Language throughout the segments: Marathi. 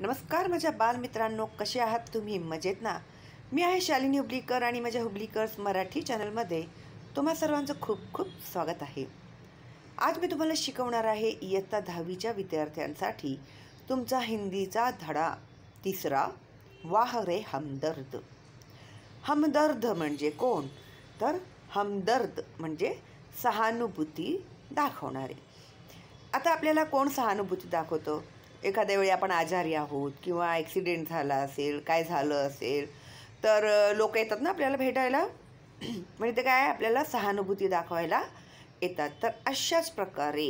नमस्कार माझ्या बालमित्रांनो कसे आहात तुम्ही मजेत ना मी आहे शालिनी हुबलीकर आणि माझ्या हुबलीकर्स मराठी चॅनलमध्ये तुम्हा सर्वांचं खूप खूप स्वागत आहे आज मी तुम्हाला शिकवणार आहे इयत्ता दहावीच्या विद्यार्थ्यांसाठी तुमचा हिंदीचा धडा तिसरा वाह रे हमदर्द हमदर्द म्हणजे कोण तर हमदर्द म्हणजे सहानुभूती दाखवणारे आता आपल्याला कोण सहानुभूती दाखवतो एखाद्या वेळी आपण आजारी आहोत किंवा ॲक्सिडेंट झाला असेल काय झालं असेल तर लोक येतात ना आपल्याला भेटायला म्हणजे ते काय आपल्याला सहानुभूती दाखवायला येतात तर अशाच प्रकारे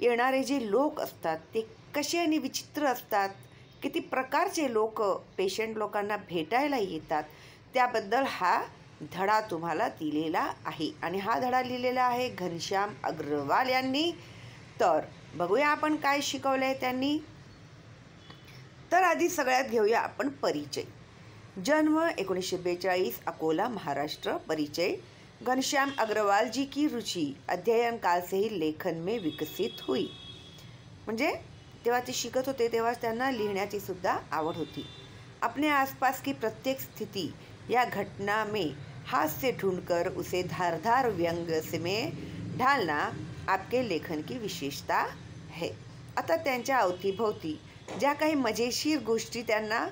येणारे जे लोक असतात ते कसे आणि विचित्र असतात किती प्रकारचे लोक पेशंट लोकांना भेटायला येतात त्याबद्दल हा धडा तुम्हाला दिलेला आहे आणि हा धडा लिहिलेला आहे घनश्याम अग्रवाल यांनी तर बघूया आपण काय शिकवलं आहे त्यांनी तर आधी सगळ्यात घेऊया आपण परिचय जन्म एकोणीसशे बेचाळीस अकोला महाराष्ट्र परिचय घनश्याम अग्रवाल जी की रुची अध्ययन काल से ही लेखन मे विकसित हुई म्हणजे तेव्हा ते शिकत होते तेव्हा त्यांना लिहिण्याची सुद्धा आवड होती अपने आसपास की प्रत्येक स्थिती या घटना में हास्य ढूंढकर उसे धारधार व्यंग ढालना आपके लेखन की विशेषता है आता त्यांच्या अवतीभोवती ज्या काही मजेशीर गोष्टी त्यांना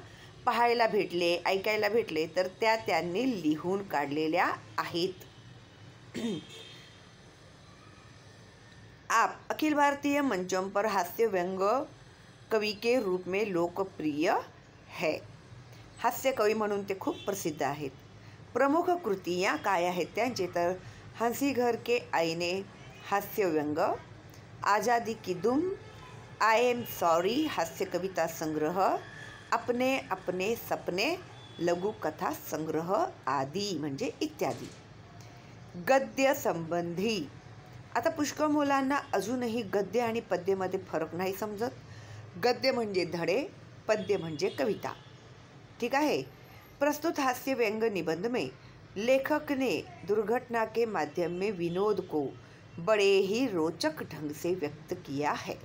पाहायला भेटले ऐकायला भेटले तर त्या त्यांनी लिहून काढलेल्या आहेत आप अखिल भारतीय मंचम पर हास्य व्यंग कवी के रूप में लोकप्रिय है हास्य कवी म्हणून ते खूप प्रसिद्ध आहेत प्रमुख कृती या काय आहेत त्यांचे तर हंसी घर के आईने हास्यव्यंग आजादी की दुम आय एम सॉरी हास्य कविता संग्रह अपने अपने सपने लघु कथा संग्रह आदि म्हणजे इत्यादी गद्य संबंधी आता पुष्कळ मुलांना अजूनही गद्य आणि पद्यमध्ये फरक नाही समजत गद्य म्हणजे धडे पद्य म्हणजे कविता ठीक आहे प्रस्तुत हास्य व्यंग निबंध में लेखक ने दुर्घटना के माध्यम में विनोद को बड़े ही रोचक ढंग से व्यक्त किया है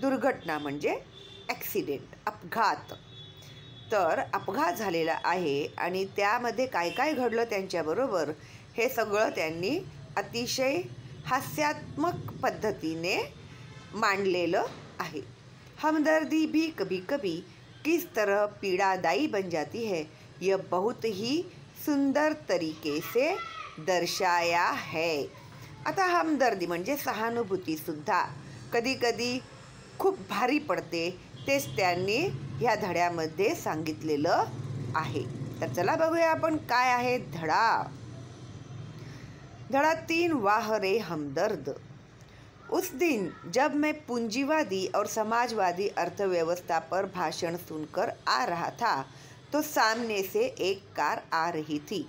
दुर्घटना म्हणजे ॲक्सिडेंट अपघात तर अपघात झालेला आहे आणि त्यामध्ये काय काय घडलं त्यांच्याबरोबर हे सगळं त्यांनी अतिशय हास्यात्मक पद्धतीने मांडलेलं आहे हमदर्दी भी कभी कभी किस तरह पीड़ादायी बन जाती है यह बहुत ही सुंदर तरीके से दर्शाया है आता हमदर्दी म्हणजे सहानुभूतीसुद्धा कधीकधी खूप भारी पडते तेच त्यांनी ह्या धड्यामध्ये सांगितलेलं आहे तर चला बघूया आपण काय आहे धडा धड़ा तीन वाह रे हमदर्द उस दिन जब मैं पूंजीवादी और समाजवादी अर्थव्यवस्था पर भाषण सुनकर आ रहा था तो सामने से एक कार आ रही थी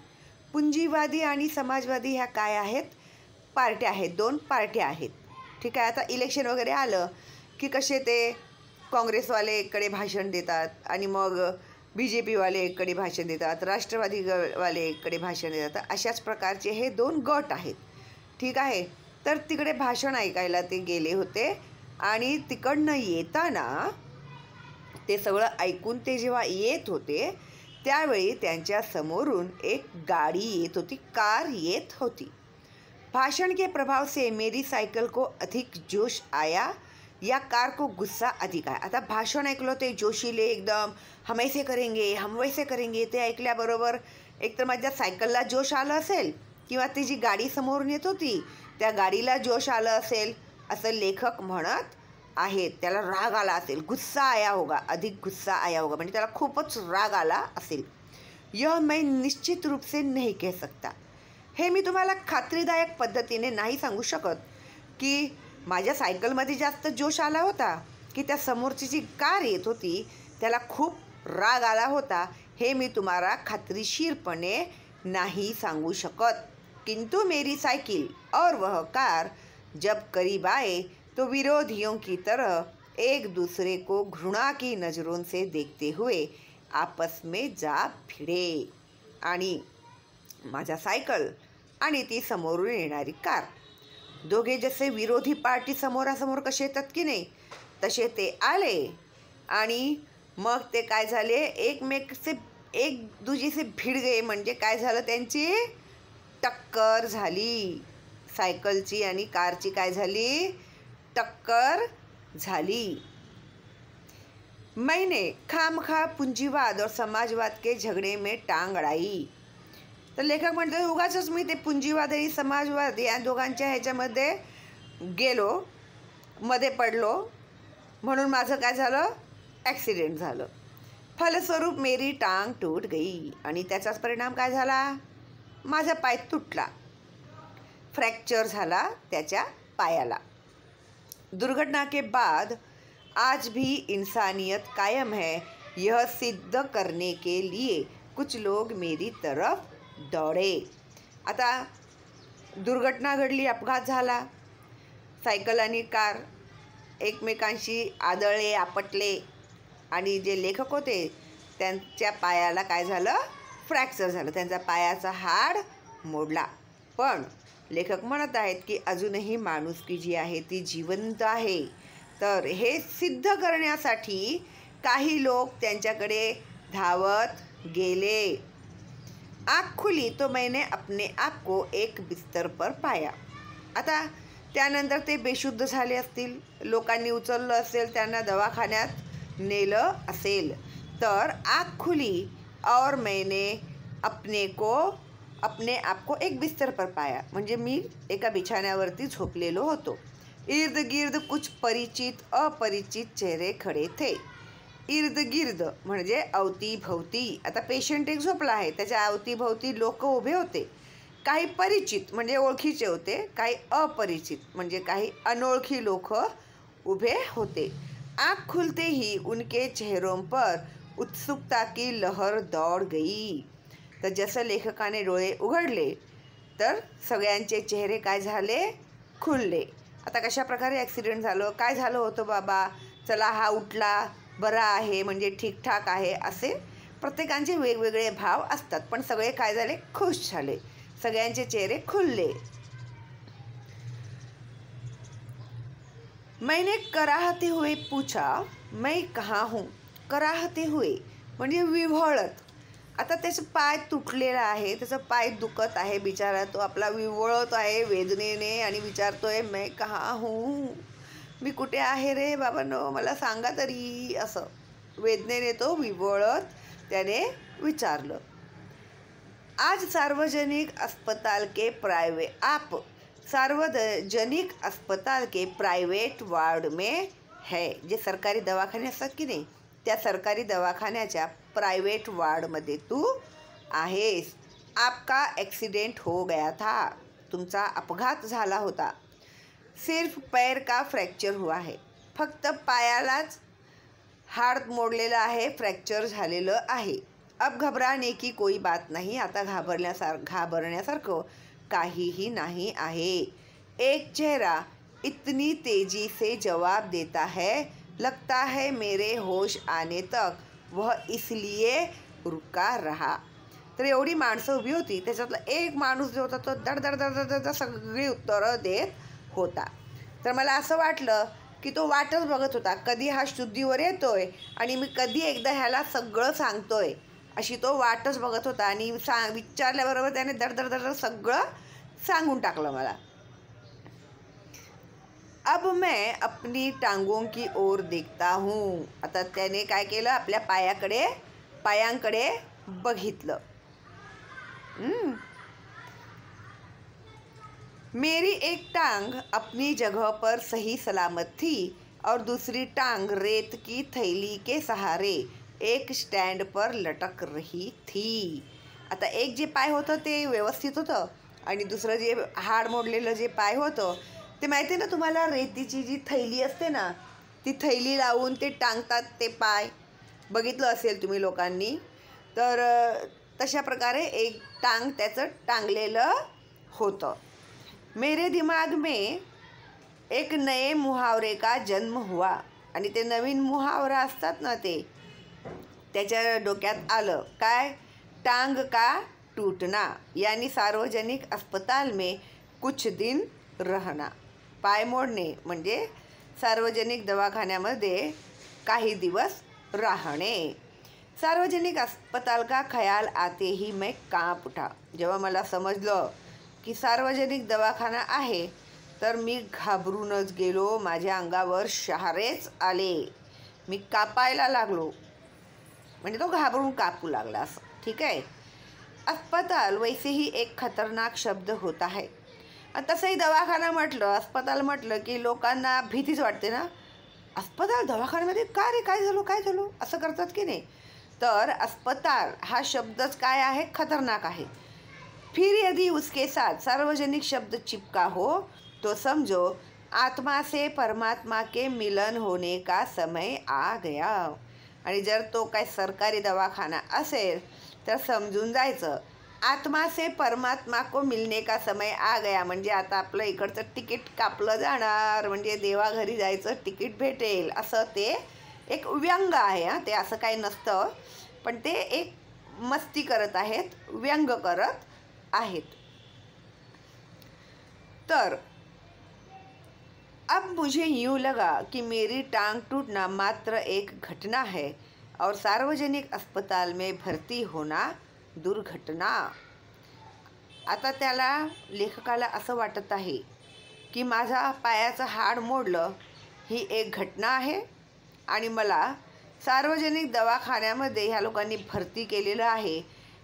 पूंजीवादी आणि समाजवादी ह्या काय आहेत पार्ट्या आहेत दोन पार्ट्या आहेत ठीक आहे आता इलेक्शन वगैरे आलं की कसे ते काँग्रेसवालेकडे भाषण देतात आणि मग बी जे पीवाले भाषण देतात राष्ट्रवादी गवाले भाषण देतात अशाच प्रकारचे हे दोन गट आहेत ठीक आहे तर तिकडे भाषण ऐकायला ते गेले होते आणि तिकडनं येताना ते सगळं ऐकून ते जेव्हा येत होते त्यावेळी त्यांच्या समोरून एक गाडी येत होती कार येत होती भाषण के प्रभाव से मेरी सायकल को अधिक जोश आया या कार को गुस्सा अधिक आया आता भाषण ऐकलं ते जोशीले एकदम हम ऐसे करेंगे हम वैसे करेंगे ते ऐकल्याबरोबर एकतर माझ्या सायकलला जोश आलं असेल किंवा ती जी गाडी समोर नेत होती त्या गाडीला जोश आलं असेल असं लेखक म्हणत आहेत त्याला राग आला असेल गुस्सा आया होगा अधिक गुस्सा आया होगा म्हणजे त्याला खूपच राग आला असेल य मैं निश्चित रूप से नहीं कह सकता हे मी तुम्हाला खात्रीदायक पद्धतीने नाही सांगू शकत की माझ्या सायकलमध्ये जास्त जोश आला होता की त्या समोरची जी कार येत होती त्याला खूप राग आला होता हे मी तुम्हाला खात्रीशीरपणे नाही सांगू शकत किंतु मेरी सायकल और वह कार जब करीब आए तो विरोधियों की तरह एक दूसरे को घृणा की नज़रों से देखते हुए आपस में जा भिडे आणि माझा सायकल आणि ती समोरून येणारी कार दोघे जसे विरोधी पार्टी समोरासमोर कसे येतात की नाही तसे ते आले आणि मग ते काय झाले एकमेकचे एक दुजीचे भिड गे म्हणजे काय झालं त्यांची टक्कर झाली सायकलची आणि कारची काय झाली टक्कर झाली मैंने खामखा पूंजीवाद और समाजवाद के झगड़े में टांग अड़ाई तर लेखक म्हणतो उगाचच मी ते पुंजीवाद आणि समाजवाद या दोघांच्या ह्याच्यामध्ये गेलो मध्ये पडलो म्हणून माझं काय झालं ॲक्सिडेंट झालं फलस्वरूप मेरी टांग तूट गई आणि त्याचाच परिणाम काय झाला माझा पाय तुटला फ्रॅक्चर झाला त्याच्या पायाला दुर्घटना के बाद आज भी इन्सानियत कायम है यह सिद्ध करने के लिए कुछ लोग मेरी तरफ दळे आता दुर्घटना घडली अपघात झाला सायकल आणि कार एकमेकांशी आदळले आपटले आणि जे लेखक होते त्यांच्या पायाला काय झालं फ्रॅक्चर झालं त्यांचा पायाचा हाड मोडला पण लेखक म्हणत आहेत की अजूनही माणुसकी जी आहे ती जिवंत आहे तर हे सिद्ध करण्यासाठी काही लोक त्यांच्याकडे धावत गेले आँख खुली तो मैंने अपने आप को एक बिस्तर पर पाया आता त्यानंतर ते बेशुद्ध झाले असतील लोकांनी उचललं असेल त्यांना दवाखान्यात नेलं असेल तर आँख खुली और मैंने अपने को अपने आप को एक बिस्तर पर पाया म्हणजे मी एका बिछाण्यावरती झोपलेलो होतो इर्द गिर्द कुछ परिचित अपरिचित चेहरे खडे थे इर्द गिर्द म्हणजे अवतीभवती आता पेशंट एक झोपला आहे त्याच्या अवतीभोवती लोक उभे होते काही परिचित म्हणजे ओळखीचे होते काही अपरिचित म्हणजे काही अनोळखी लोक उभे होते आग खुलतेही उनके चेहरों पर उत्सुकता की लहर दौड़ गई तर जसं लेखकाने डोळे उघडले तर सगळ्यांचे चेहरे काय झाले खुलले आता कशाप्रकारे ॲक्सिडेंट झालं काय झालं होतं बाबा चला हा उठला बरा आहे म्हणजे ठीकठाक आहे असे प्रत्येकांचे वेगवेगळे भाव असतात पण सगळे काय झाले खुश झाले सगळ्यांचे चेहरे खुलले मैने कराहते हुए पूछा मै कहा हूं कराहते हुए म्हणजे विव्हळत आता त्याचं पाय तुटलेला आहे त्याचा पाय दुखत आहे बिचारा तो आपला विव्हळत आहे वेदनेने आणि विचारतोय मै कहा हूं मी कुठे आहे रे बाबांनो मला सांगा तरी असं वेदनेने तो विवळत त्याने विचारलं आज सार्वजनिक अस्पताल के प्रायवे आप सार्वजनिक अस्पताल के प्राइवेट वार्ड में है जे सरकारी दवाखाने असतात की नाही त्या सरकारी दवाखान्याच्या प्रायव्हेट वार्डमध्ये तू आहेस आपका ॲक्सिडेंट हो गया था तुमचा अपघात झाला होता सिर्फ पैर का फ्रॅक्चर हुआ है फक्त पायालाच हाड मोडलेलं आहे फ्रॅक्चर झालेलं आहे अब घबराने की कोई बात नाही आता घाबरण्यासार घाबरण्यासारखं काहीही नाही आहे एक चेहरा इतनी तेजी से जवाब देता है लगता है मेरे होश आने तक वह इसलिए रुका रहा तर एवढी माणसं उभी होती त्याच्यातला एक माणूस जो होता तो दड दड दड दड सगळी उत्तरं देत होता तर मला असं वाटलं की तो वाटच बघत होता कधी हा शुद्धीवर येतोय आणि मी कधी एकदा ह्याला सगळं सांगतोय अशी तो वाटच बघत होता आणि सांग विचारल्याबरोबर त्याने दर दर दर सगळं सांगून टाकलं मला अब मैं अपनी टांगों की ओर देखता हूँ आता त्याने काय केलं आपल्या पायाकडे पायांकडे बघितलं मेरी एक टांग अपनी जगह पर सही सलामत थी और दूसरी टांग रेत की थैली के सहारे एक स्टँड पर लटक रही थी आता एक जे पाय होतं ते व्यवस्थित होतं आणि दुसरं जे हाड मोडलेलं जे पाय होतं ते माहिती ना तुम्हाला रेतीची जी थैली असते ना ती थैली लावून ते टांगतात ते पाय बघितलं असेल तुम्ही लोकांनी तर तशा प्रकारे एक टांग त्याचं टांगलेलं होतं मेरे दिमाग में एक नए मुहावरे का जन्म हुआ आणि ते नवीन मुहावरा असतात ना ते त्याच्या डोक्यात आलं काय टांग का टूटना यानी सार्वजनिक अस्पताल में कुछ दिन रहना पाय मोडणे म्हणजे सार्वजनिक दवाखान्यामध्ये काही दिवस राहणे सार्वजनिक अस्पताल का ख्याल आते ही मैं काप उठा जेव्हा मला समजलं की सार्वजनिक दवाखाना आहे तर मी घाबरूनच गेलो माझ्या अंगावर शहारेच आले मी कापायला लागलो म्हणजे तो घाबरून कापू लागला असं ठीक आहे अस्पताल वैसेही एक खतरनाक शब्द होत आहे तसंही दवाखाना म्हटलं अस्पताल म्हटलं की लोकांना भीतीच वाटते ना अस्पताल दवाखान्यामध्ये का रे काय झालो काय झालो असं करतात की नाही तर अस्पताल हा शब्दच काय आहे खतरनाक आहे फिर यदि उसके साथ सार्वजनिक शब्द चिपका हो तो समझो आत्मा से परमात्मा के मिलन होने का समय आ गया आणि जर तो काय सरकारी दवाखाना असेल तर समजून जायचं आत्मा से परमात्मा को मिलने का समय आ गया म्हणजे आता आपलं इकडचं तिकीट कापलं जाणार म्हणजे देवाघरी जायचं तिकीट भेटेल असं ते एक व्यंग आहे हां ते असं काही नसतं पण ते एक मस्ती करत आहेत व्यंग करत आहेत तर अब मुझे यू लगा कि मेरी टांग टूटना मात्र एक घटना है और सार्वजनिक अस्पताल में भरती होना दुर्घटना आता त्याला लेखकाला असं वाटत आहे की माझा पायाचं हाड मोडलं ही एक घटना आहे आणि मला सार्वजनिक दवाखान्यामध्ये ह्या लोकांनी भरती केलेलं आहे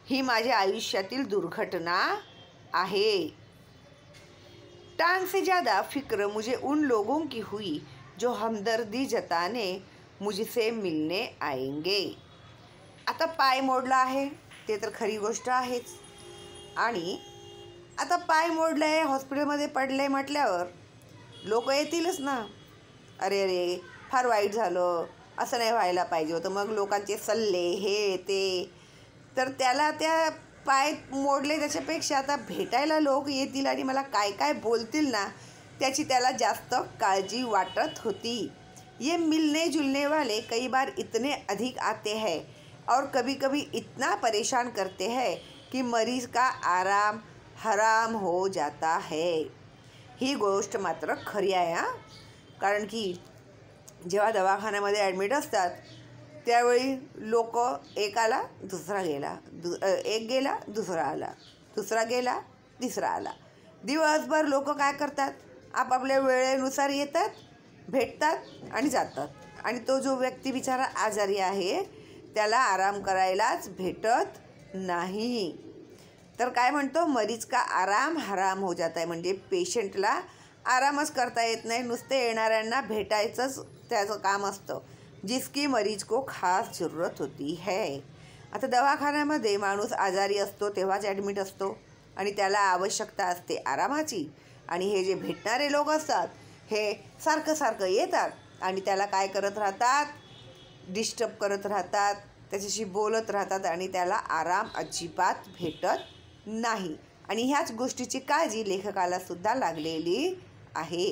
ही माझ्या आयुष्यातील दुर्घटना आहे टांग से ज़्यादा फिक्र मुझे उन लोगों की हुई जो हमदर्दी जताने मुझसे मिलने आएंगे आता पाय मोडला आहे ते तर खरी गोष्ट आहेच आणि आता पाय मोडलं आहे हॉस्पिटलमध्ये पडलं आहे म्हटल्यावर लोक येतीलच ना अरे अरे फार वाईट झालं असं नाही व्हायला पाहिजे होतं मग लोकांचे सल्ले हे ते तर त्याला त्या पाय मोडले त्याच्यापेक्षा आता भेटायला लोक येतील आणि मला काय काय बोलतील ना त्याची त्याला जास्त काळजी वाटत होती ये मिलने जुलने वाले कई बार इतने अधिक आते हैं और कभी कभी इतना परेशान करते हैं की मरीज का आराम हराम हो जाता है ही गोष्ट मात्र खरी आहे हां कारण की जेव्हा दवाखान्यामध्ये ॲडमिट असतात त्यावेळी लोक एक आला दुसरा गेला दु एक गेला दुसरा आला दुसरा गेला तिसरा आला दिवसभर लोक काय करतात आपापल्या वेळेनुसार येतात भेटतात आणि जातात आणि तो जो व्यक्ती बिचारा आजारी आहे त्याला आराम करायलाच भेटत नाही तर काय म्हणतो मरीज का आराम हराम हो जात आहे म्हणजे पेशंटला आरामच करता येत नाही नुसते येणाऱ्यांना भेटायचंच त्याचं काम असतं जिसकी मरीज को खास जरूरत होती है आता दवाखान्यामध्ये माणूस आजारी असतो तेव्हाच ॲडमिट असतो आणि त्याला आवश्यकता असते आरामाची आणि हे जे भेटणारे लोक असतात हे सारखं सारखं येतात आणि त्याला काय करत राहतात डिस्टर्ब करत राहतात त्याच्याशी बोलत राहतात आणि त्याला आराम अजिबात भेटत नाही आणि ह्याच गोष्टीची काळजी लेखकाला सुद्धा लागलेली आहे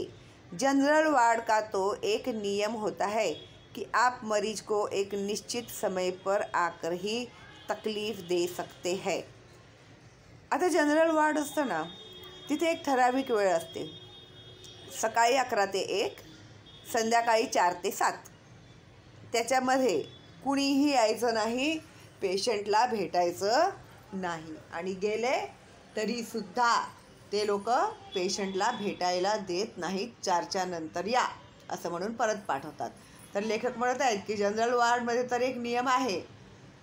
जनरल वार्ड का तो एक नियम होता है कि आप मरीज को एक निश्चित समय पर आकर ही तकलीफ दे सकते हैं आता जनरल वार्ड असतं ना तिथे एक ठराविक वेळ असते सकाळी अकरा ते एक संध्याकाळी चार ते सात त्याच्यामध्ये कुणीही यायचं नाही पेशंटला भेटायचं नाही आणि गेले तरीसुद्धा ते लोक पेशंटला भेटायला देत नाहीत चारच्या नंतर या असं म्हणून परत पाठवतात तर लेखक म्हणत आहेत की जनरल वार्डमध्ये तर एक नियम आहे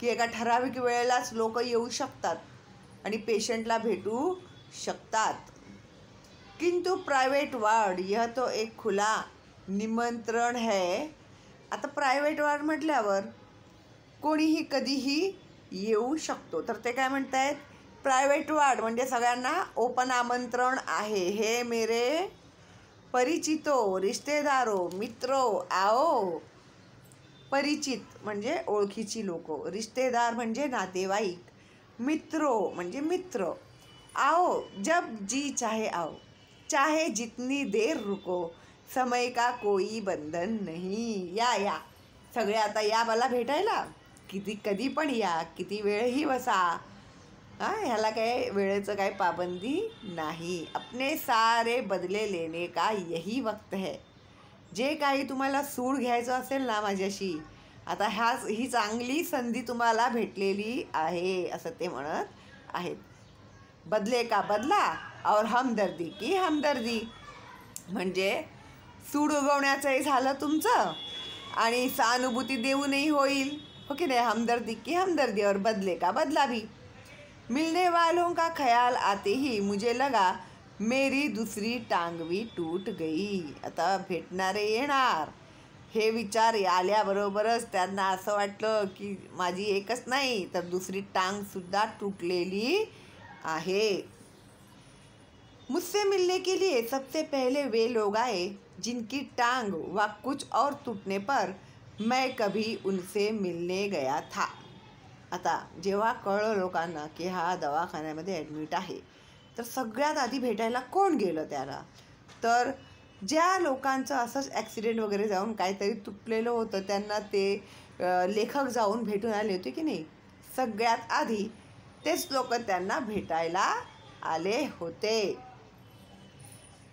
की एका ठराविक वेळेलाच लोक येऊ शकतात आणि पेशंटला भेटू शकतात किंतु प्रायव्हेट वार्ड यह तो एक खुला निमंत्रण है आता प्रायव्हेट वार्ड म्हटल्यावर कोणीही कधीही येऊ शकतो तर ते काय म्हणत आहेत प्रायव्हेट वार्ड म्हणजे सगळ्यांना ओपन आमंत्रण आहे हे मेरे परिचितो रिश्तेदारो मित्रो आओ परिचित म्हणजे ओळखीची लोक रिश्तेदार म्हणजे नातेवाईक मित्रो म्हणजे मित्र आओ जब जी चाहे आओ चाहे जितनी देर रुको समय का कोई बंधन नाही या या सगळे आता या मला भेटायला किती कधी पण या किती वेळही बसा हां ह्याला काय वेळेचं काय पाबंदी नाही अपने सारे बदले लेने का यही वक्त है जे काही तुम्हाला सूड घ्यायचं असेल ना माझ्याशी आता ह्याच ही चांगली संधी तुम्हाला भेटलेली आहे असं ते म्हणत आहेत बदले का बदला और हमदर्दी की हमदर्दी म्हणजे सूड उगवण्याचंही झालं तुमचं आणि सहानुभूती देऊनही होईल ओके हो नाही हमदर्दी की हमदर्दी और बदले का बदला भी मिलने वालों का ख्याल आते ही मुझे लगा मेरी दुसरी टांगवी टूट गई आता भेटणारे येणार हे विचार आल्याबरोबरच त्यांना असं वाटलं की माझी एकच नाही तर दुसरी टांगसुद्धा तुटलेली आहे मुझसे मिलने के लिए सबसे पहले वे लोग आए जिनकी टांग व कुछ और टूटने पर मैं कभी उनसे मिलने गया था आता जेव्हा कळलं लोकांना की हा दवाखान्यामध्ये ॲडमिट आहे तर सगळ्यात आधी भेटायला कोण गेलं त्याला तर ज्या लोकांचं असंच ॲक्सिडेंट वगैरे जाऊन काहीतरी तुटलेलं होतं त्यांना ते लेखक जाऊन भेटून आले होते की नाही सगळ्यात आधी तेच लोक त्यांना भेटायला आले होते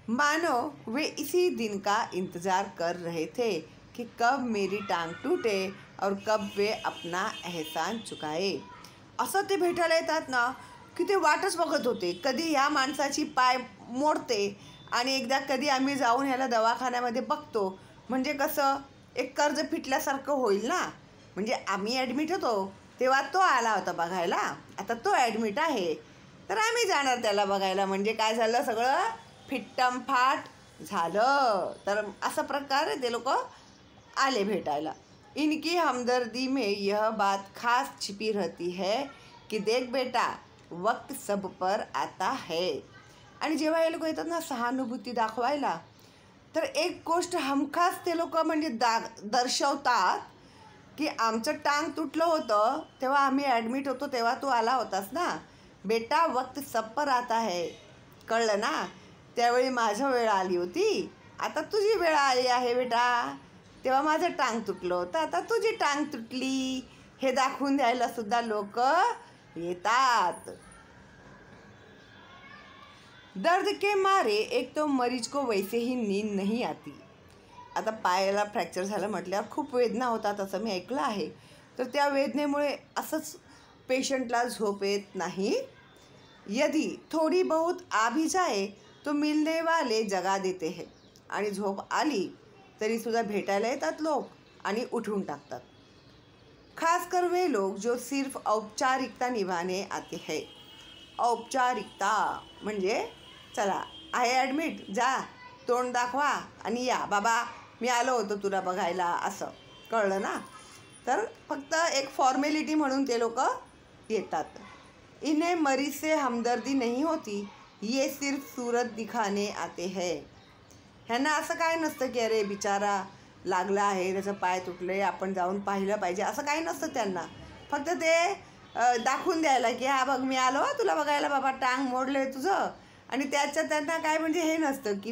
मानो वे इसी दिन का इंतज़ार कर रहे थे की कब मेरी टांग टूटे और कब वे अपना एहसान चुकाए असं ते भेटायला येतात ना की ते वाटच बघत होते कधी ह्या माणसाची पाय मोडते आणि एकदा कधी आम्ही जाऊन ह्याला दवाखान्यामध्ये बघतो म्हणजे कसं एक कर्ज फिटल्यासारखं होईल ना म्हणजे आम्ही ॲडमिट होतो तेव्हा तो आला होता बघायला आता तो ॲडमिट आहे तर आम्ही जाणार त्याला बघायला म्हणजे काय झालं सगळं फिट्टमफाट झालं तर असं प्रकारे ते लोक आले भेटायला इनकी हमदर्दी में यह बात खास छिपी रहती है की देख बेटा वक्त सब पर आता है आणि जेव्हा हे लोक येतात ना सहानुभूती दाखवायला तर एक गोष्ट हमखास ते लोक म्हणजे दा दर्शवतात की आमचं टांग तुटलं होतं तेव्हा आम्ही ॲडमिट होतो तेव्हा तू आला होतास ना बेटा वक्त सब पर आता है कळलं ना त्यावेळी माझा वेळ आली होती आता तुझी वेळ आली आहे बेटा तेव्हा माझं टांग तुटलं होतं आता तुझी टांग तुटली हे दाखवून द्यायला सुद्धा लोक येतात दर्द के मारे एक तो मरीज को वैसे ही नींद नाही आती आता पायाला फ्रॅक्चर झालं म्हटल्यावर खूप वेदना होतात असं मी ऐकलं आहे तर त्या वेदनेमुळे असंच पेशंटला झोप येत नाही यदी थोडी बहुत आभी जाए तो मिलने वाले जगा देते हैं आणि झोप आली तरीसुद्धा भेटायला येतात लोक आणि उठून टाकतात खास कर वे लोक जो सिर्फ औपचारिकता निभाने आते है औपचारिकता म्हणजे चला आहे ॲडमिट जा तोंड दाखवा आणि या बाबा मी आलो होतो तुला बघायला असं कळलं ना तर फक्त एक फॉर्मॅलिटी म्हणून ते लोक येतात इने मरीसे हमदर्दी नाही होती ये सिर्फ सूरत दिखाने आते है ह्यांना असं काय नसतं की अरे बिचारा लागला आहे त्याचं पाय तुटले आपण जाऊन पाहिलं पाहिजे असं काही नसतं त्यांना फक्त ते दाखवून द्यायला की हा बघ मी आलो तुला बघायला बाबा टांग आहे तुझं आणि त्याच्यात त्यांना काय म्हणजे हे नसतं की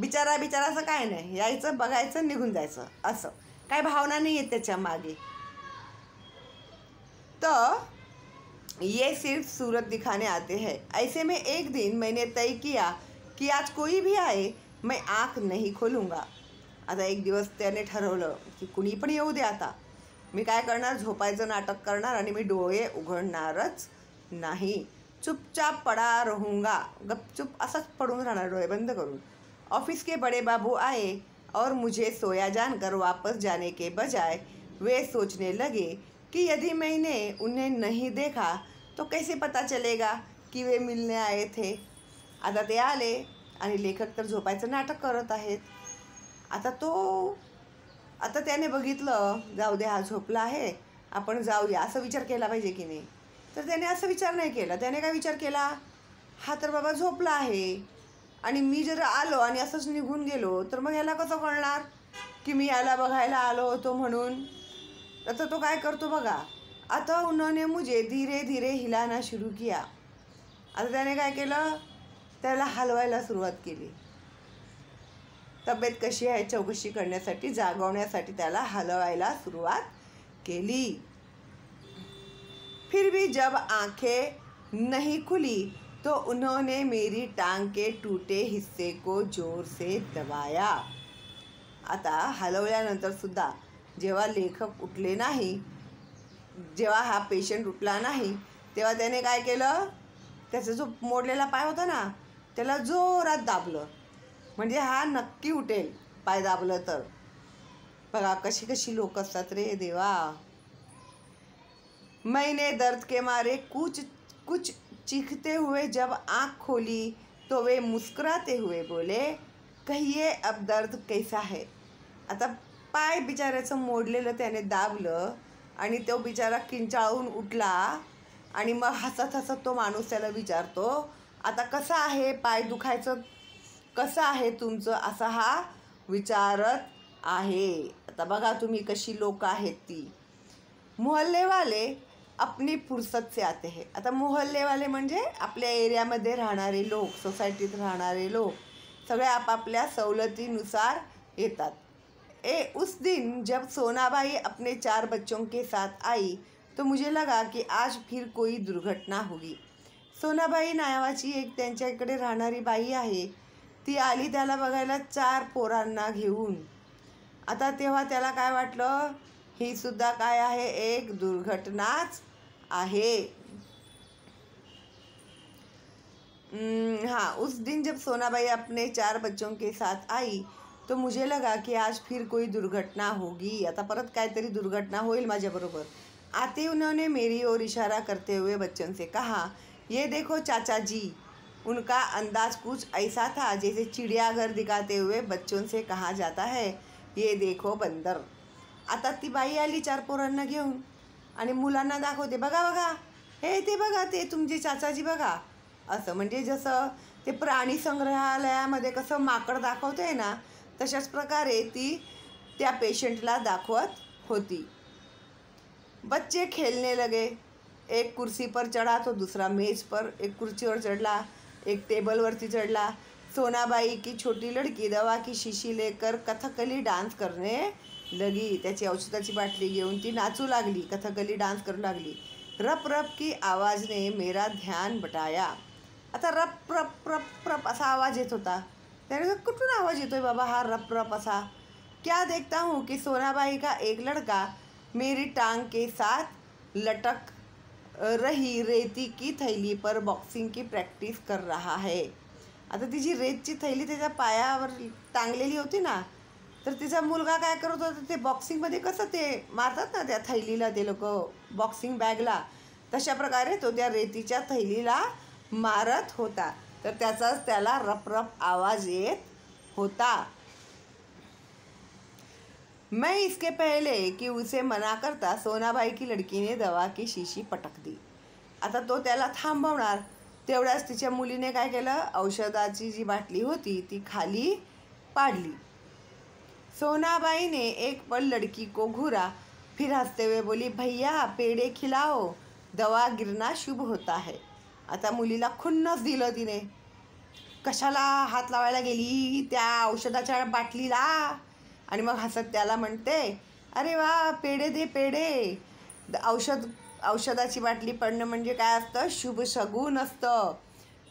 बिचारा बिचारा असं काय नाही यायचं बघायचं निघून जायचं असं काय भावना नाही आहे त्याच्या मागे तर ये सिर्फ सूरत दिखाने आते है ऐसे में एक दिन मैंने तय किया कि आज कोई भी आए मैं आँख नाही खोलूंगा आता एक दिवस त्याने ठरवलं की कुणी पण येऊ दे आता मी काय करणार झोपायचं नाटक करणार आणि मी डोळे उघडणारच नाही चुपचाप पडा रहूंगा गपचुप असंच पडून राहणार डोळे बंद करून ऑफिस के बड़े बाबू आए और मुझे सोया कर वापस जाने के बजाय वे सोचने लगे कि यदि मैंने उन्हें नहीं देखा तो कैसे पता चलेगा की वे मिलने आए थे आता ते आले आणि लेखक तर झोपायचं नाटक करत आहेत आता तो आता त्याने बघितलं जाऊ दे हा झोपला आहे आपण जाऊ दे असा विचार केला पाहिजे की नाही तर त्याने असा विचार नाही केला त्याने काय विचार केला हा तर बाबा झोपला आहे आणि मी जर आलो आणि असंच निघून गेलो तर मग ह्याला कसं कळणार की मी याला बघायला आलो होतो म्हणून आता तो काय करतो बघा आता उन्हाने मुझे धीरे धीरे हिलाना सुरू किया आता त्याने काय केलं त्याला हलवायला सुरुवात केली तब्येत कशी आहे चौकशी करण्यासाठी जागवण्यासाठी त्याला हलवायला सुरुवात केली फिर भी जब आंखे नहीं खुली तो उन्होंने मेरी टांग के टूटे हिस्से को जोर से दबाया आता हलवल्यानंतर सुद्धा जेव्हा लेखक उठले नाही जेव्हा हा पेशंट उठला नाही तेव्हा त्याने काय केलं त्याचा जो मोडलेला पाय होता ना त्याला जोरात दाबलं म्हणजे हा नक्की उठेल पाय दाबलं तर बघा कशी कशी लोक असतात रे देवा मैने दर्द के मारे कुछ कुछ चिखते हुए जब आँख खोली तो वे मुस्कुराते हुए बोले कहिये अब दर्द कैसा है आता पाय बिचाऱ्याचं मोडलेलं त्याने दाबलं आणि तो बिचारा किंचाळून उठला आणि मग हसत हसत तो माणूस त्याला विचारतो आता कसं आहे पाय दुखायचं कसं आहे तुमचं असा हा विचारत आहे आता बघा तुम्ही कशी लोक आहेत ती मोहल्लेवाले आपली से आते हे आता मोहल्लेवाले म्हणजे आपल्या एरियामध्ये राहणारे लोक सोसायटीत राहणारे लोक सगळे आपापल्या सवलतीनुसार येतात ए उस दिन जब सोनाबाई अपने चार बच्चों के साथ आई तो मुझे लगा की आज फिर कोई दुर्घटना होगी सोनाबाई नावाची एक त्यांच्या इकडे राहणारी बाई आहे ती आली त्याला बघायला चार पोरांना घेऊन आता तेव्हा त्याला काय वाटलं ही सुद्धा काय आहे एक दुर्घटनाच आहे हा उस दिन जब सोनाबाई अपने चार बच्चों के साथ आई तो मुझे लगा की आज फिर कोई दुर्घटना होगी आता परत काहीतरी दुर्घटना होईल माझ्याबरोबर आते उन्होंने मेरी ओर इशारा करते हुए बच्चन से कहा ये देखो चाचा जी उनका अंदाज कुछ ऐसा था जैसे चिड़ियाघर दिखाते हुए बच्चों से कहा जाता है ये देखो बंदर आता ती बाई आली चार पोरांना घेऊन आणि मुलांना दाखवते बघा बघा हे ते बघा ते तुमचे चाचाजी बघा असं म्हणजे जसं ते प्राणी संग्रहालयामध्ये कसं माकड दाखवते ना तशाच प्रकारे ती त्या पेशंटला दाखवत होती बच्चे खेलने लगे एक कुर्सी पर चढ़ा तो दूसरा मेज़ पर एक कुर्सी और चढ़ला एक टेबल वरती चढ़ला सोनाबाई की छोटी लडकी दवा की शीशी लेकर कथकली डान्स करने लगी त्याची औषधाची बाटली घेऊन ती नाचू लागली कथकली डान्स करू लागली रप रप की आवाजने मेरा ध्यान बटाया आता रप रप रप रप असा आवाज येत होता त्याने कुठून आवाज येतोय बाबा हा रप रप असा क्या देखता हूँ की सोनाबाई का एक लड़का मेरी टांग के साथ लटक रही रेती की थैली पर बॉक्सिंग की प्रॅक्टिस कर रहा है आता तिची रेतची थैली त्याच्या पायावर टांगलेली होती ना तर तिचा मुलगा काय करत होता ते बॉक्सिंगमध्ये कसं ते मारतात ना त्या थैलीला ते लोक बॉक्सिंग बॅगला तशा प्रकारे तो त्या रेतीच्या थैलीला मारत होता तर त्याचाच त्याला रपरप आवाज येत होता मैं इसके पहले की उसे मना करता सोनाबाई की लडकीने दवा की शिशी पटक दी आता तो त्याला थांबवणार तेवढ्याच तिच्या मुलीने काय केलं औषधाची जी बाटली होती ती खाली पाडली सोनाबाईने एक पल लड़की को घूरा फिर हसते हुए बोली भैया पेडे खिलाओ दवा गिरना शुभ होता है आता मुलीला खुन्नस दिलं तिने कशाला हात लावायला गेली त्या औषधाच्या बाटलीला आणि मग हसत त्याला म्हणते अरे वा पेढे दे पेढे औषध औषधाची बाटली पडणं म्हणजे काय असतं शुभ शगून असतं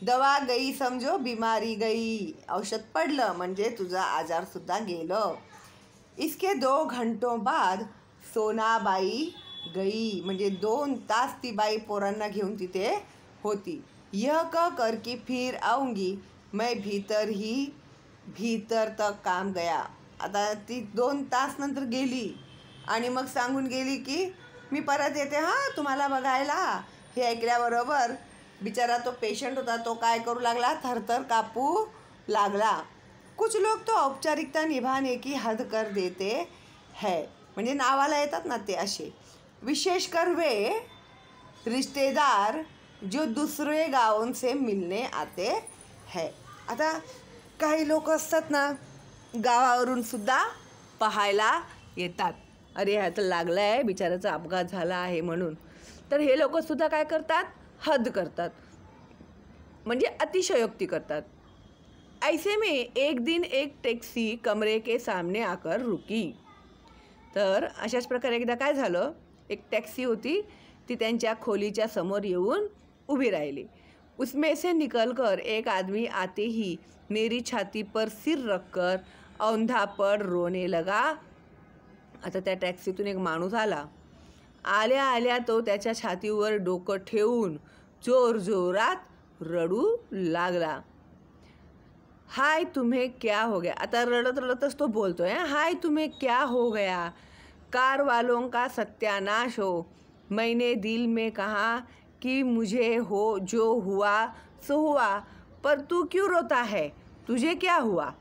दवा गई समजो बिमारी गई औषध पडलं म्हणजे तुझा आजारसुद्धा गेलं इसके दो घंटों बाद सोनाबाई गई म्हणजे दोन तास ती बाई पोरांना घेऊन तिथे होती य क करकी फिर आऊंगी मैं भीतर ही भीतर तक काम गया आता ती दोन तास नंतर गेली आणि मग सांगून गेली की मी परत येते हां तुम्हाला बघायला हे ऐकल्याबरोबर बिचारा तो पेशंट होता तो काय करू लागला थरथर कापू लागला कुछ लोक तो औपचारिकता निभाने की हद कर देते है म्हणजे नावाला येतात ना ते असे विशेषकर वे रिश्तेदार जो दुसरे गावांचे मिलने आते है आता काही लोक असतात ना गावावरून सुद्धा पाहायला येतात अरे ह्याचं लागलं आहे बिचाराचा अपघात झाला आहे म्हणून तर हे लोकसुद्धा काय करतात हद करतात म्हणजे अतिशयोक्ती करतात ऐसे मे एक दिन एक टॅक्सी कमरे के सामने आकर रुकी तर अशाच प्रकारे एकदा काय झालं एक टॅक्सी होती ती त्यांच्या खोलीच्या समोर येऊन उभी राहिली उसमेसे निकलकर एक आदमी आतेही मेरी छाती पर सिर रखकर औंधा पड रोने लगा आता त्या टॅक्सीतून एक माणूस आला आल्या आल्या तो त्याच्या छातीवर डोकं ठेवून जोर जोरात रडू लागला हाय तुम्हें क्या हो गया आता रडत रडतच तो बोलतो आहे हाय तुम्हें क्या हो गया कार वालों का सत्यानाश हो मैंने दिल में कहा कि मुझे हो जो हुआ सो हुआ पर तू क्यों रोता है तुझे क्या हुआ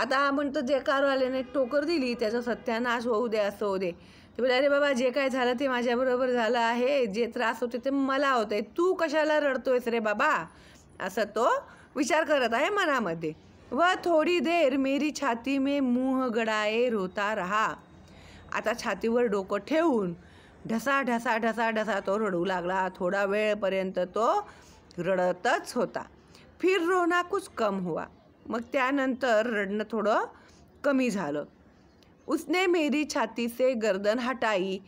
आता आपण तर जे कारवाल्याने टोकर दिली त्याचा सत्यानाश होऊ दे असं होऊ दे ते बोला अरे बाबा जे काय झालं ते माझ्याबरोबर झालं आहे जे त्रास होते ते मला होते तू कशाला रडतोयस रे बाबा असं तो विचार करत आहे मनामध्ये व थोडी देर मेरी छाती में मुह गडाये रोता रहा आता छातीवर डोकं ठेवून ढसा ढसा ढसा ढसा तो रडू लागला थोडा वेळपर्यंत तो रडतच होता फिर रोना कुछ कम हुआ मग त्यानंतर रडणं थोडं कमी झालं उसने मेरी छाती से गर्दन हटाई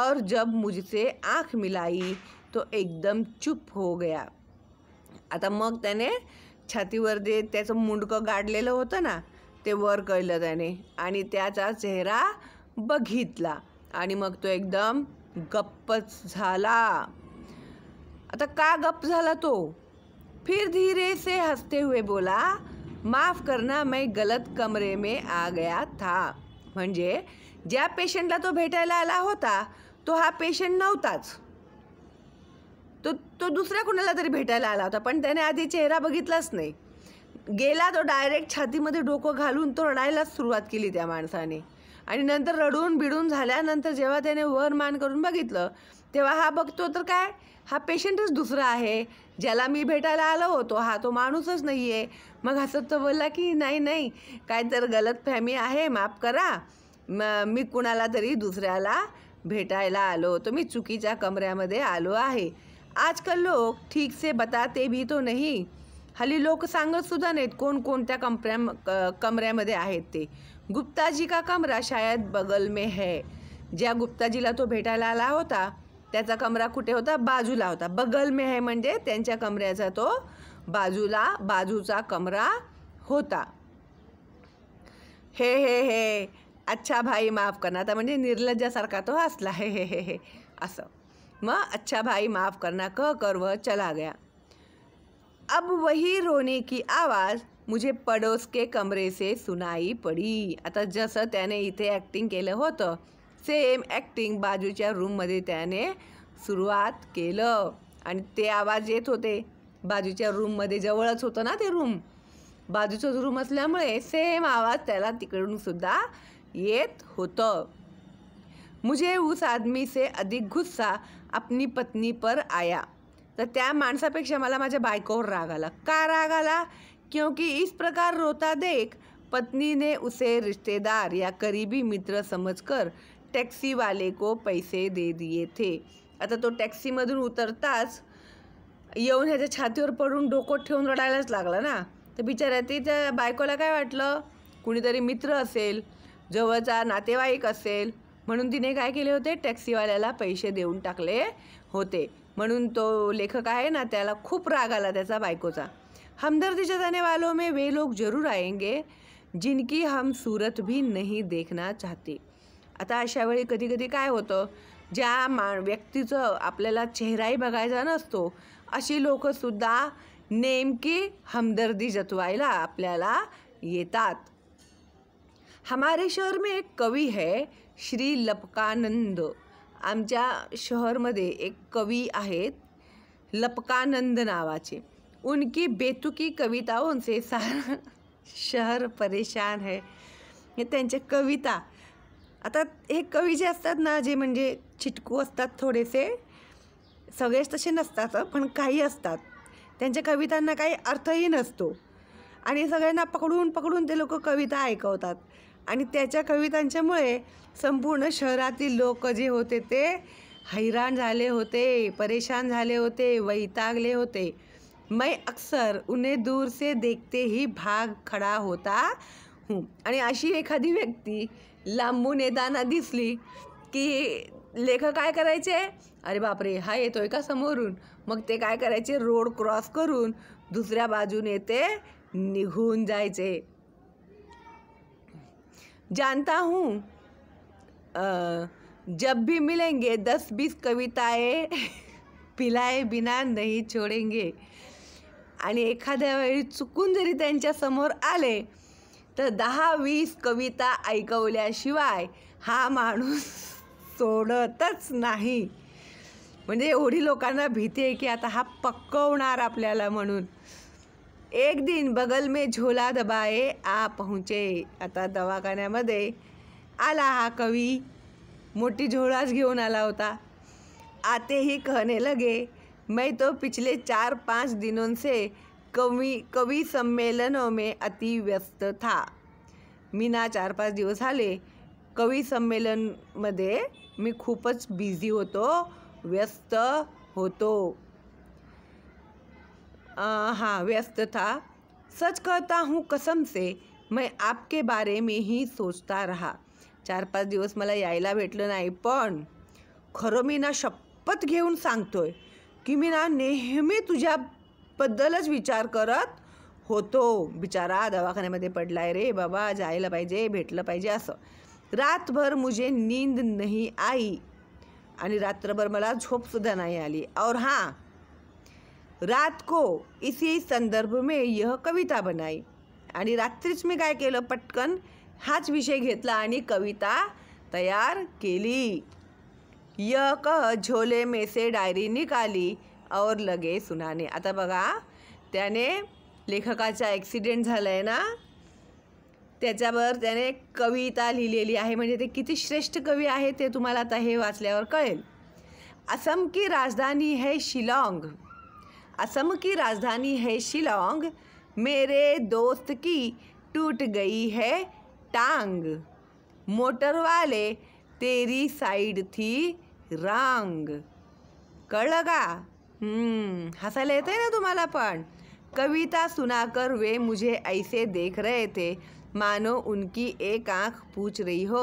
और जब मुझसे आंख मिलाई तो एकदम चुप हो गया आता मग त्याने छातीवर जे त्याचं मुंडकं गाडलेलं होतं ना ते वर कळलं त्याने आणि त्याचा चेहरा बघितला आणि मग तो एकदम गप्पच झाला आता का गप्प झाला तो फिर धीरे से हसते हुए बोला माफ़ करना मैं गलत कमरे में आ गया था म्हणजे ज्या पेशंटला तो भेटायला आला होता तो हा पेशंट नव्हताच तो तो दुसऱ्या कुणाला तरी भेटायला आला होता पण त्याने आधी चेहरा बघितलाच नाही गेला तो डायरेक्ट छातीमध्ये डोकं घालून तो रडायलाच सुरुवात केली त्या माणसाने आणि नंतर रडून बिडून झाल्यानंतर जेव्हा त्याने वर मान करून बघितलं तेव्हा हा बघतो तर काय हा पेशंटच दुसरा आहे ज्याला मी भेटायला आलो होतो हा तो माणूसच नाही आहे मग असं तो बोलला की नाही नाही काय तर गलतफहमी आहे माफ करा म मी कुणाला तरी दुसऱ्याला भेटायला आलो तो मी चुकीच्या कमऱ्यामध्ये आलो आहे आजकाल लोक ठीक से बताते भी तो नाही हल्ली लोक सांगतसुद्धा नाहीत कोण कोणत्या कमऱ्या कमऱ्यामध्ये आहेत ते गुप्ताजी का कमरा शायद बगल मे है ज्या गुप्ताजीला तो भेटायला आला होता त्याचा कमरा कुठे होता बाजूला होता बगल में है म्हणजे त्यांच्या कमऱ्याचा तो बाजूला बाजूचा कमरा होता हे हे हे अच्छा भाई माफ करना आता म्हणजे निर्लज्जासारखा तो हसला हे हे हे हे असं मग अच्छा भाई माफ करना क कर चला गया अब वही रोने की आवाज़ मुझे पडोस के कमरे से सुनाई पडी आता जसं त्याने इथे ॲक्टिंग केलं होतं सेम ॲक्टिंग बाजूच्या रूममध्ये त्याने सुरुवात केलं आणि ते आवाज येत होते बाजूच्या रूममध्ये जवळच होतं ना ते रूम बाजूचं रूम असल्यामुळे सेम आवाज त्याला तिकडून सुद्धा येत होतं मुझे उस आदमी से अधिक गुस्सा अपनी पत्नी पर आया तर त्या माणसापेक्षा मला माझ्या बायकोवर राग आला का राग आला क्योंकि इस प्रकार रोता देख पत्नीने उसे रिश्तेदार या करीबी मित्र कर टॅक्सीवाले को पैसे दे दिए थे आता तो टॅक्सीमधून उतरताच येऊन ह्याच्या छातीवर पडून डोकं ठेवून रडायलाच लागला ना तर बिचाऱ्या ती त्या बायकोला काय वाटलं कुणीतरी मित्र असेल जवळचा नातेवाईक असेल म्हणून तिने काय केले होते टॅक्सीवाल्याला पैसे देऊन टाकले होते म्हणून तो लेखक आहे ना त्याला खूप राग आला त्याचा बायकोचा हमदर्दीच्या जताने वालों में वे लोग जरूर आएंगे जिनकी हम सूरत भी नहीं देखना चाहते आता अशा वेळी कधी कधी काय होतं ज्या मा व्यक्तीचं आपल्याला चेहराही बघायचा नसतो अशी लोकंसुद्धा नेमकी हमदर्दी जतवायला आपल्याला येतात हमारे शहर में एक कवी है श्री लपकानंद आमच्या शहरमध्ये एक कवी आहेत लपकानंद नावाचे उनकी बेतुकी कविताओं से सार शहर परेशान है हे त्यांच्या कविता आता हे कवी जे असतात ना जे म्हणजे चिटकू असतात थोडेसे सगळेच तसे नसतात पण काही असतात त्यांच्या कवितांना काही अर्थही नसतो आणि सगळ्यांना पकडून पकडून ते लोक कविता ऐकवतात आणि त्याच्या कवितांच्यामुळे संपूर्ण शहरातील लोक जे होते ते हैराण झाले होते परेशान झाले होते वैतागले होते मै अक्सर उन्हे दूर से देखते ही भाग खडा होता हूँ आणि अशी एखादी व्यक्ती लांबून येताना दिसली की लेखक काय करायचे अरे बापरे हा येतोय का समोरून मग ते काय करायचे रोड क्रॉस करून दुसऱ्या बाजूने ते निघून जायचे जानता हूँ जब भी मिलेंगे दस बीस कविताए पिलाए बिना नाही छोडेंगे आणि एखाद्या वेळी चुकून जरी त्यांच्या समोर आले तर दहा वीस कविता ऐकवल्याशिवाय हा माणूस सोडतच नाही म्हणजे एवढी लोकांना भीती आहे की आता हा पक्कवणार आपल्याला म्हणून एक दिन बगल में झोला दबाए आ पहुंचे आता दवाखान्यामध्ये आला हा कवी मोठी झोळाच घेऊन आला होता आतेही कहने लगे मैं तो पिछले चार पाच दिनों से कवी कवी संमेलनो में अति व्यस्त था मी ना चार पाच दिवस आले कवी संमेलनमध्ये मी खूपच बिझी होतो व्यस्त होतो हां व्यस्त था सच कहता हूँ कसम से मैं आपके बारे में ही सोचता रहा चार पाच दिवस मला यायला भेटलं नाही पण खरं मी ना शपथ घेऊन सांगतोय की मी ना नेहमी तुझ्याबद्दलच विचार करत होतो बिचारा दवाखान्यामध्ये पडलाय रे बाबा जायला पाहिजे भेटलं पाहिजे असं रात भर मुझे नींद नहीं आई आणि रात्रभर मला झोपसुद्धा नाही आली और हां, रात को इसी संदर्भ में यह कविता बनाई आणि रात्रीच मी काय केलं पटकन हाच विषय घेतला आणि कविता तयार केली य कह झोले मेसे डायरी निकाली और लगे सुनाने आता बघा त्याने लेखकाचा ॲक्सिडेंट झाला ना त्याच्यावर त्याने कविता लिहिलेली आहे म्हणजे ते किती श्रेष्ठ कवी आहे ते तुम्हाला आता हे वाचल्यावर कळेल असम की राजधानी है शिलाँग असम की राजधानी है शिलाँग मेरे दोस्त की टूट गई है टांग मोटर वाले तेरी साइड थी रांग कळलं का हसायला येतं आहे ना तुम्हाला पण कविता सुनाकर वे मुझे ऐसे देख रहे थे मानो उनकी एक आँख पूछ रही हो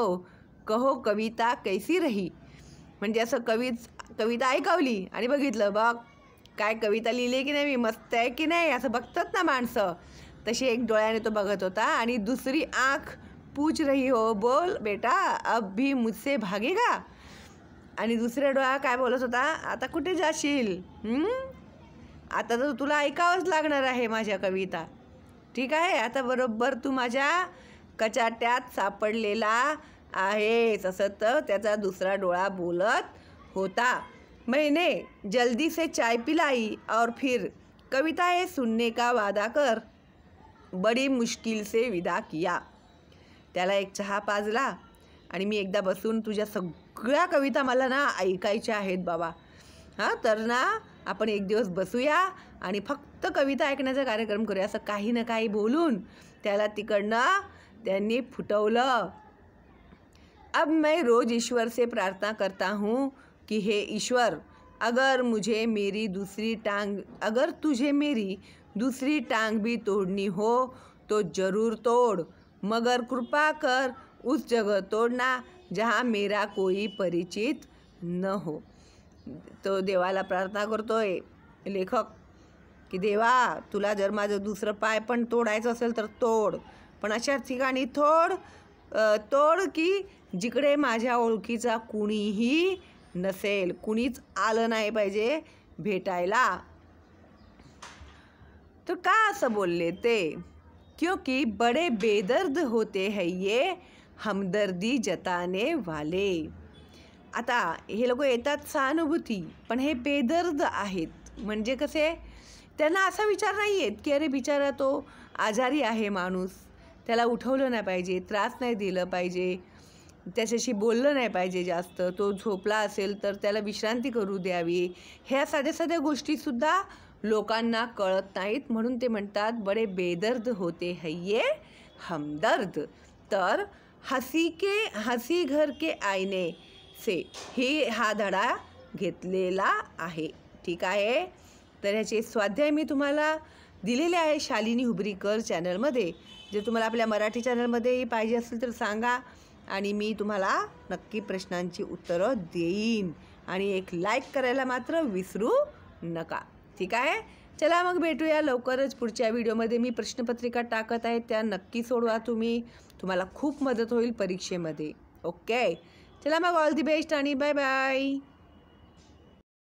कहो कविता कैसी रही म्हणजे असं कवीच कविता ऐकवली आणि बघितलं बघ काय कविता लिहिली की नाही मी मस्त आहे की नाही असं बघतात ना माणसं तशी एक डोळ्याने तो बघत होता आणि दुसरी आँख पूछ रही हो बोल बेटा अब भी मुझसे भागेगा आणि दुसऱ्या डोळा काय बोलत होता आता कुठे जाशील आता तर तुला ऐकावंच लागणार आहे माझ्या कविता ठीक आहे आता बरोबर तू माझ्या कचाट्यात सापडलेला आहेस असं तर त्याचा दुसरा डोळा बोलत होता महिने जल्दी से चाय पिलाई और फिर कविता हे सुनने का वादा कर बडी मुश्किल से विदा किया त्याला एक चहा पाजला आणि मी एकदा बसून तुझ्या सगळ्या कविता मला ना ऐकायच्या आहेत बाबा हां तर ना आपण एक दिवस बसूया आणि फक्त कविता ऐकण्याचा कार्यक्रम करूया असं काही ना काही बोलून त्याला तिकडनं त्यांनी फुटवलं अब मैं रोज ईश्वर से प्रार्थना करता हूँ कि हे ईश्वर अगर मुझे मेरी दूसरी टांग अगर तुझे मेरी दूसरी टांग भी तोड़नी हो तो ज़रूर तोड़ मगर कृपा कर उस जगह तोड़ना जहाँ मेरा कोई परिचित न हो तो देवाला प्रार्थना करतोय लेखक की देवा तुला जर माझं दुसरं पाय पण तोडायचं असेल तर तोड पण अशा ठिकाणी थोड तोड की जिकडे माझ्या ओळखीचा कुणीही नसेल कुणीच आलं नाही पाहिजे भेटायला तर का असं बोलले ते क्योंकि बड़े बेदर्द होते हैये हमदर्दी जताने वाले आता हे लोक येतात सहानुभूती पण हे बेदर्द आहेत म्हणजे कसे त्यांना असा विचार नाही आहेत की अरे बिचारा तो आजारी आहे माणूस त्याला उठवलं नाही पाहिजे त्रास नाही दिलं पाहिजे त्याच्याशी बोललं नाही पाहिजे जास्त तो झोपला असेल तर त्याला विश्रांती करू द्यावी ह्या साध्या साध्या गोष्टीसुद्धा लोकांना कळत नाहीत म्हणून ते म्हणतात बडे बेदर्द होते हैये हमदर्द तर हसी के हसी घर के आईने से ही हा धडा घेतलेला आहे ठीक आहे तर ह्याचे स्वाध्याय मी तुम्हाला दिलेले आहे शालिनी हुबरीकर चॅनलमध्ये जर तुम्हाला आपल्या मराठी चॅनलमध्येही पाहिजे असेल तर सांगा आणि मी तुम्हाला नक्की प्रश्नांची उत्तरं देईन आणि एक लाईक करायला मात्र विसरू नका ठीक आहे चला मग भेटूया लवकरच पुढच्या व्हिडिओमध्ये मी प्रश्नपत्रिका टाकत आहे त्या नक्की सोडवा तुम्ही तुम्हाला खूप मदत होईल परीक्षेमध्ये ओके चला मग ऑल दी बेस्ट आणि बाय बाय